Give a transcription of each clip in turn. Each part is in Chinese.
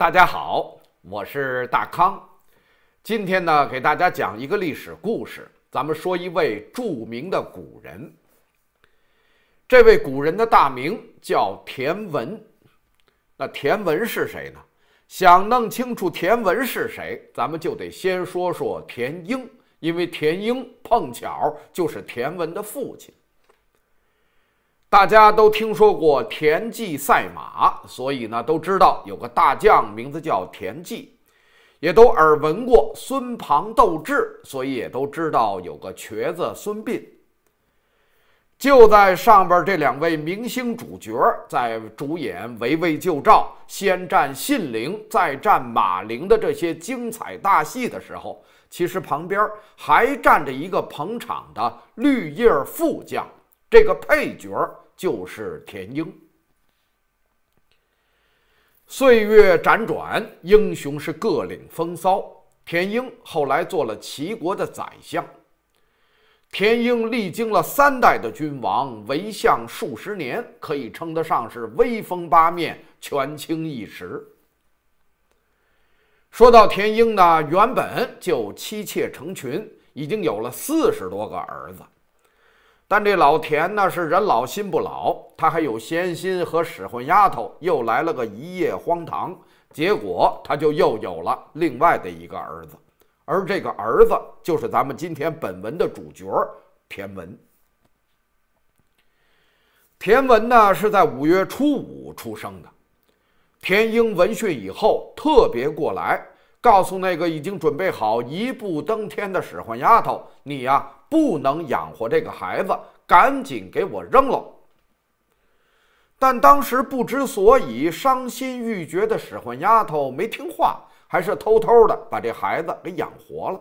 大家好，我是大康。今天呢，给大家讲一个历史故事。咱们说一位著名的古人，这位古人的大名叫田文。那田文是谁呢？想弄清楚田文是谁，咱们就得先说说田英，因为田英碰巧就是田文的父亲。大家都听说过田忌赛马，所以呢都知道有个大将名字叫田忌，也都耳闻过孙庞斗智，所以也都知道有个瘸子孙膑。就在上边这两位明星主角在主演围魏救赵、先战信陵、再战马陵的这些精彩大戏的时候，其实旁边还站着一个捧场的绿叶副将，这个配角。就是田英。岁月辗转，英雄是各领风骚。田英后来做了齐国的宰相。田英历经了三代的君王，为相数十年，可以称得上是威风八面，权倾一时。说到田英呢，原本就妻妾成群，已经有了四十多个儿子。但这老田呢是人老心不老，他还有闲心和使唤丫头，又来了个一夜荒唐，结果他就又有了另外的一个儿子，而这个儿子就是咱们今天本文的主角田文。田文呢是在五月初五出生的，田英闻讯以后特别过来，告诉那个已经准备好一步登天的使唤丫头：“你呀。”不能养活这个孩子，赶紧给我扔了。但当时不知所以，伤心欲绝的使唤丫头没听话，还是偷偷的把这孩子给养活了。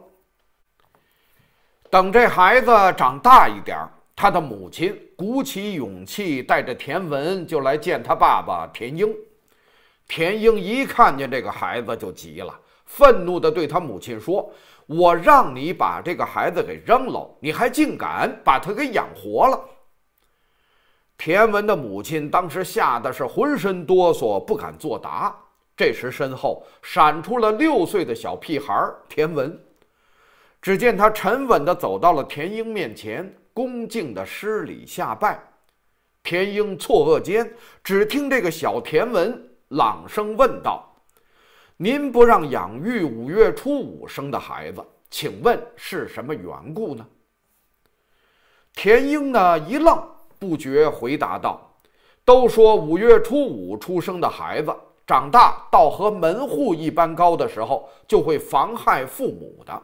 等这孩子长大一点他的母亲鼓起勇气，带着田文就来见他爸爸田英。田英一看见这个孩子就急了，愤怒的对他母亲说。我让你把这个孩子给扔了，你还竟敢把他给养活了！田文的母亲当时吓得是浑身哆嗦，不敢作答。这时，身后闪出了六岁的小屁孩田文。只见他沉稳的走到了田英面前，恭敬的施礼下拜。田英错愕间，只听这个小田文朗声问道。您不让养育五月初五生的孩子，请问是什么缘故呢？田英呢一愣，不觉回答道：“都说五月初五出生的孩子，长大到和门户一般高的时候，就会妨害父母的。”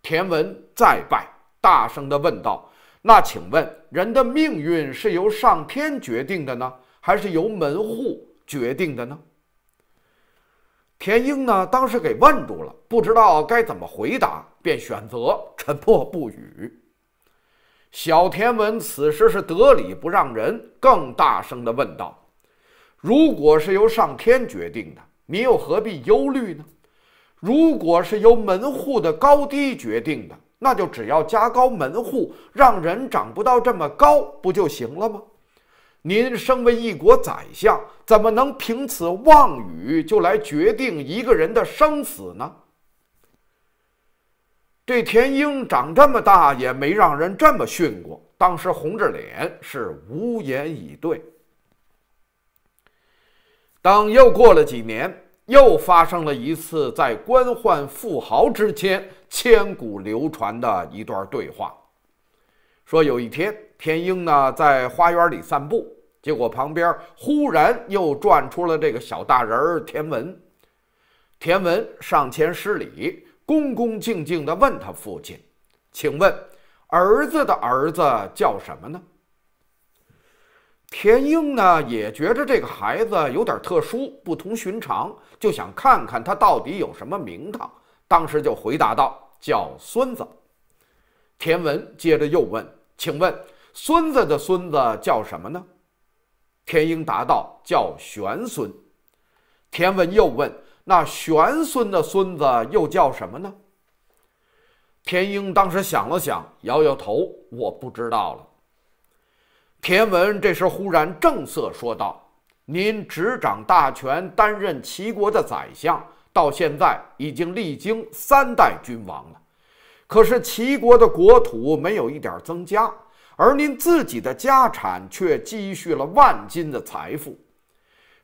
田文再拜，大声的问道：“那请问，人的命运是由上天决定的呢，还是由门户决定的呢？”田英呢，当时给问住了，不知道该怎么回答，便选择沉默不语。小田文此时是得理不让人，更大声的问道：“如果是由上天决定的，你又何必忧虑呢？如果是由门户的高低决定的，那就只要加高门户，让人长不到这么高，不就行了吗？”您身为一国宰相，怎么能凭此妄语就来决定一个人的生死呢？这田英长这么大也没让人这么训过，当时红着脸是无言以对。当又过了几年，又发生了一次在官宦富豪之间千古流传的一段对话，说有一天田英呢在花园里散步。结果旁边忽然又转出了这个小大人儿田文，田文上前施礼，恭恭敬敬的问他父亲：“请问儿子的儿子叫什么呢？”田英呢也觉着这个孩子有点特殊，不同寻常，就想看看他到底有什么名堂。当时就回答道：“叫孙子。”田文接着又问：“请问孙子的孙子叫什么呢？”田英答道：“叫玄孙。”田文又问：“那玄孙的孙子又叫什么呢？”田英当时想了想，摇摇头：“我不知道了。”田文这时忽然正色说道：“您执掌大权，担任齐国的宰相，到现在已经历经三代君王了，可是齐国的国土没有一点增加。”而您自己的家产却积蓄了万金的财富，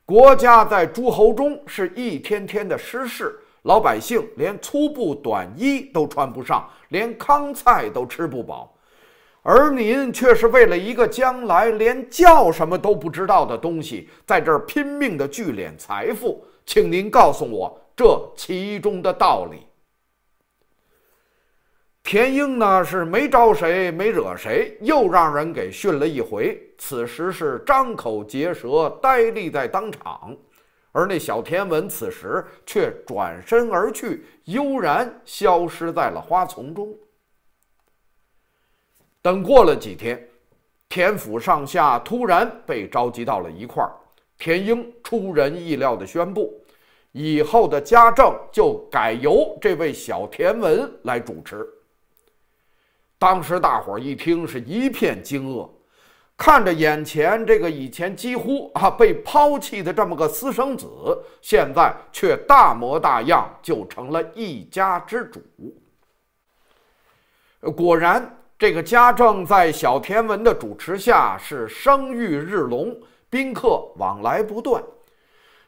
国家在诸侯中是一天天的失势，老百姓连粗布短衣都穿不上，连糠菜都吃不饱，而您却是为了一个将来连叫什么都不知道的东西，在这儿拼命的聚敛财富，请您告诉我这其中的道理。田英呢是没招谁，没惹谁，又让人给训了一回。此时是张口结舌，呆立在当场。而那小田文此时却转身而去，悠然消失在了花丛中。等过了几天，田府上下突然被召集到了一块儿。田英出人意料地宣布，以后的家政就改由这位小田文来主持。当时大伙一听，是一片惊愕，看着眼前这个以前几乎啊被抛弃的这么个私生子，现在却大模大样就成了一家之主。果然，这个家政在小田文的主持下是声誉日隆，宾客往来不断，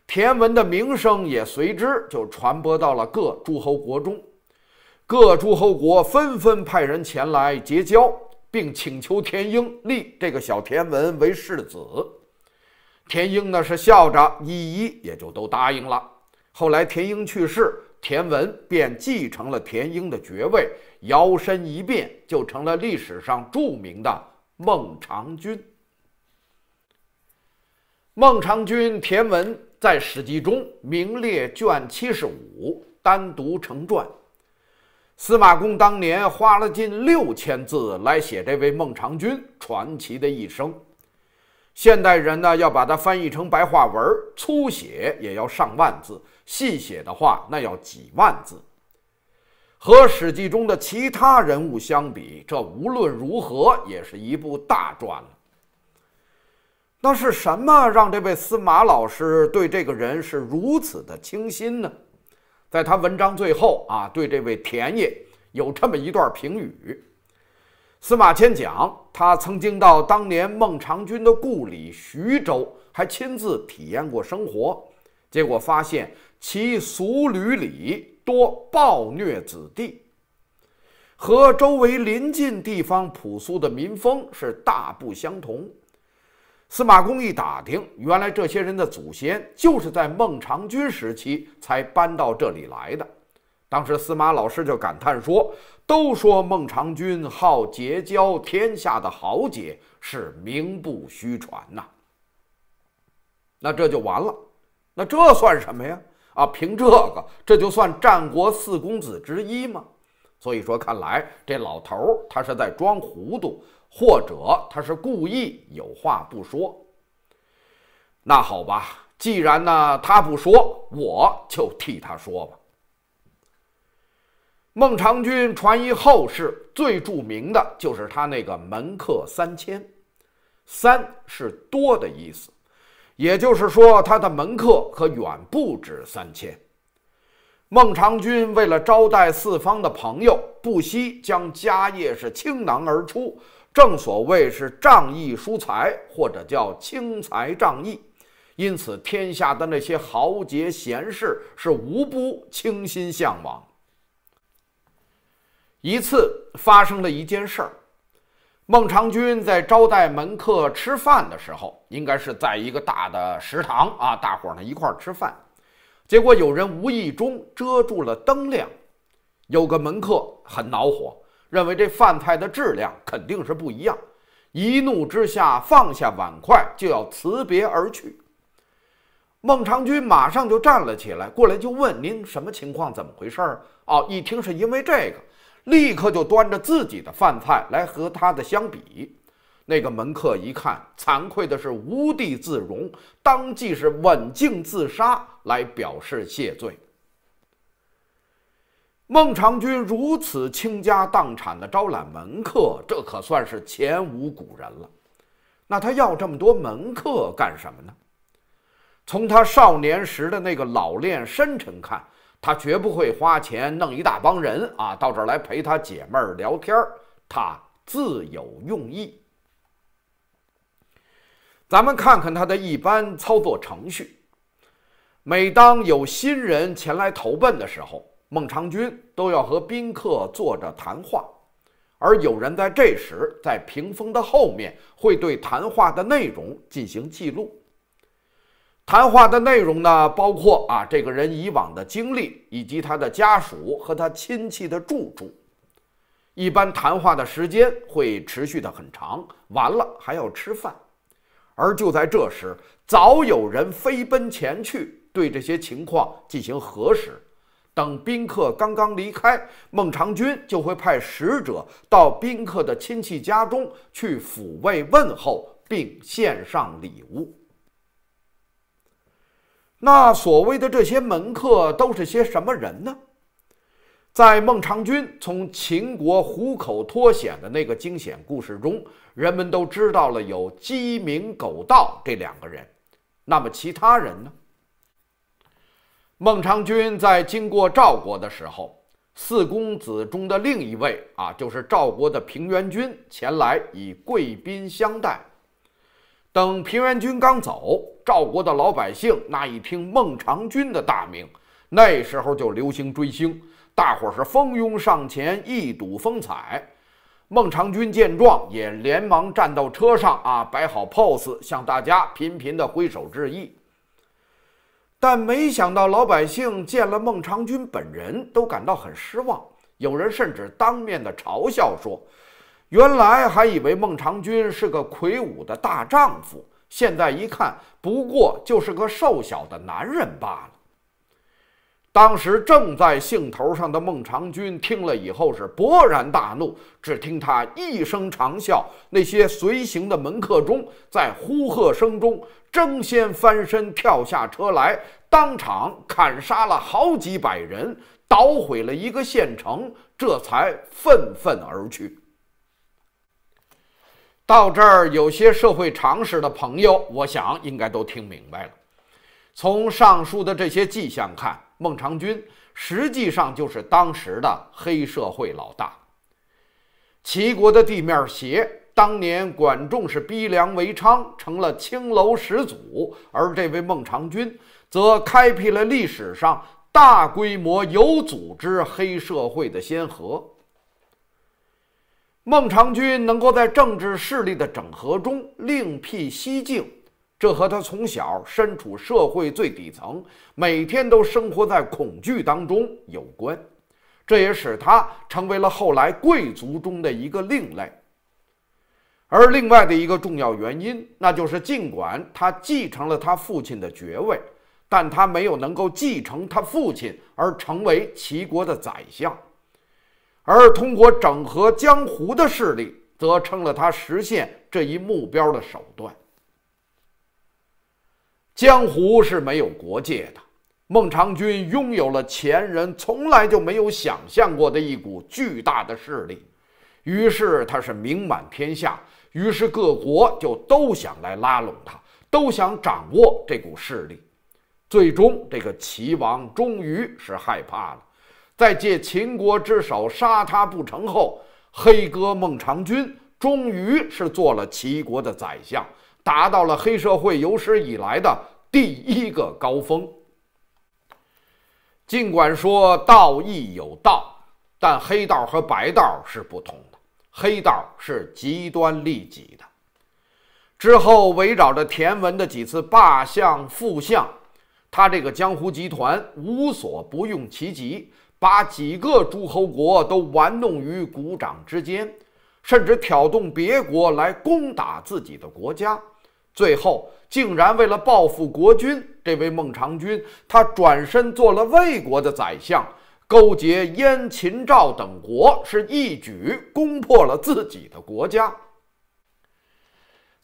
田文的名声也随之就传播到了各诸侯国中。各诸侯国纷纷派人前来结交，并请求田英立这个小田文为世子。田英呢是笑着一一也就都答应了。后来田英去世，田文便继承了田英的爵位，摇身一变就成了历史上著名的孟尝君。孟尝君田文在《史记》中名列卷七十五，单独成传。司马光当年花了近六千字来写这位孟尝君传奇的一生。现代人呢，要把它翻译成白话文，粗写也要上万字，细写的话那要几万字。和史记中的其他人物相比，这无论如何也是一部大传了。那是什么让这位司马老师对这个人是如此的倾心呢？在他文章最后啊，对这位田业有这么一段评语：司马迁讲，他曾经到当年孟尝君的故里徐州，还亲自体验过生活，结果发现其俗履里多暴虐子弟，和周围邻近地方朴素的民风是大不相同。司马光一打听，原来这些人的祖先就是在孟尝君时期才搬到这里来的。当时司马老师就感叹说：“都说孟尝君好结交天下的豪杰，是名不虚传呐。”那这就完了，那这算什么呀？啊，凭这个，这就算战国四公子之一吗？所以说，看来这老头儿他是在装糊涂。或者他是故意有话不说。那好吧，既然呢他不说，我就替他说吧。孟尝君传于后世最著名的就是他那个门客三千，三是多的意思，也就是说他的门客可远不止三千。孟尝君为了招待四方的朋友，不惜将家业是倾囊而出。正所谓是仗义疏财，或者叫轻财仗义，因此天下的那些豪杰贤士是无不倾心向往。一次发生了一件事儿，孟尝君在招待门客吃饭的时候，应该是在一个大的食堂啊，大伙儿呢一块儿吃饭，结果有人无意中遮住了灯亮，有个门客很恼火。认为这饭菜的质量肯定是不一样，一怒之下放下碗筷就要辞别而去。孟尝君马上就站了起来，过来就问：“您什么情况？怎么回事儿？”哦，一听是因为这个，立刻就端着自己的饭菜来和他的相比。那个门客一看，惭愧的是无地自容，当即是刎颈自杀来表示谢罪。孟尝君如此倾家荡产的招揽门客，这可算是前无古人了。那他要这么多门客干什么呢？从他少年时的那个老练深沉看，他绝不会花钱弄一大帮人啊，到这儿来陪他解闷儿聊天儿。他自有用意。咱们看看他的一般操作程序。每当有新人前来投奔的时候，孟尝君都要和宾客坐着谈话，而有人在这时在屏风的后面会对谈话的内容进行记录。谈话的内容呢，包括啊这个人以往的经历，以及他的家属和他亲戚的住处。一般谈话的时间会持续的很长，完了还要吃饭。而就在这时，早有人飞奔前去对这些情况进行核实。等宾客刚刚离开，孟尝君就会派使者到宾客的亲戚家中去抚慰问候，并献上礼物。那所谓的这些门客都是些什么人呢？在孟尝君从秦国虎口脱险的那个惊险故事中，人们都知道了有鸡鸣狗盗这两个人。那么其他人呢？孟尝君在经过赵国的时候，四公子中的另一位啊，就是赵国的平原君前来以贵宾相待。等平原君刚走，赵国的老百姓那一听孟尝君的大名，那时候就流行追星，大伙儿是蜂拥上前一睹风采。孟尝君见状，也连忙站到车上啊，摆好 pose，向大家频频的挥手致意。但没想到，老百姓见了孟尝君本人，都感到很失望。有人甚至当面的嘲笑说：“原来还以为孟尝君是个魁梧的大丈夫，现在一看，不过就是个瘦小的男人罢了。”当时正在兴头上的孟尝君听了以后是勃然大怒，只听他一声长啸，那些随行的门客中在呼喝声中争先翻身跳下车来，当场砍杀了好几百人，捣毁了一个县城，这才愤愤而去。到这儿，有些社会常识的朋友，我想应该都听明白了。从上述的这些迹象看。孟尝君实际上就是当时的黑社会老大。齐国的地面邪，当年管仲是逼良为娼，成了青楼始祖；而这位孟尝君，则开辟了历史上大规模有组织黑社会的先河。孟尝君能够在政治势力的整合中另辟蹊径。这和他从小身处社会最底层，每天都生活在恐惧当中有关，这也使他成为了后来贵族中的一个另类。而另外的一个重要原因，那就是尽管他继承了他父亲的爵位，但他没有能够继承他父亲而成为齐国的宰相，而通过整合江湖的势力，则成了他实现这一目标的手段。江湖是没有国界的。孟尝君拥有了前人从来就没有想象过的一股巨大的势力，于是他是名满天下，于是各国就都想来拉拢他，都想掌握这股势力。最终，这个齐王终于是害怕了，在借秦国之手杀他不成后，黑哥孟尝君终于是做了齐国的宰相。达到了黑社会有史以来的第一个高峰。尽管说道义有道，但黑道和白道是不同的。黑道是极端利己的。之后围绕着田文的几次罢相复相，他这个江湖集团无所不用其极，把几个诸侯国都玩弄于股掌之间，甚至挑动别国来攻打自己的国家。最后，竟然为了报复国君这位孟尝君，他转身做了魏国的宰相，勾结燕、秦、赵等国，是一举攻破了自己的国家。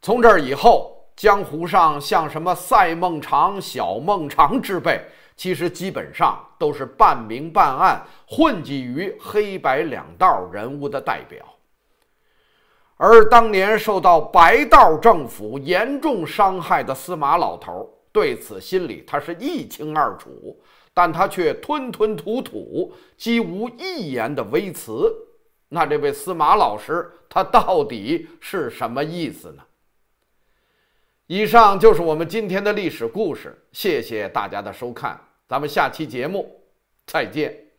从这以后，江湖上像什么赛孟尝、小孟尝之辈，其实基本上都是半明半暗，混迹于黑白两道人物的代表。而当年受到白道政府严重伤害的司马老头对此心里他是一清二楚，但他却吞吞吐吐，几无一言的微词。那这位司马老师他到底是什么意思呢？以上就是我们今天的历史故事，谢谢大家的收看，咱们下期节目再见。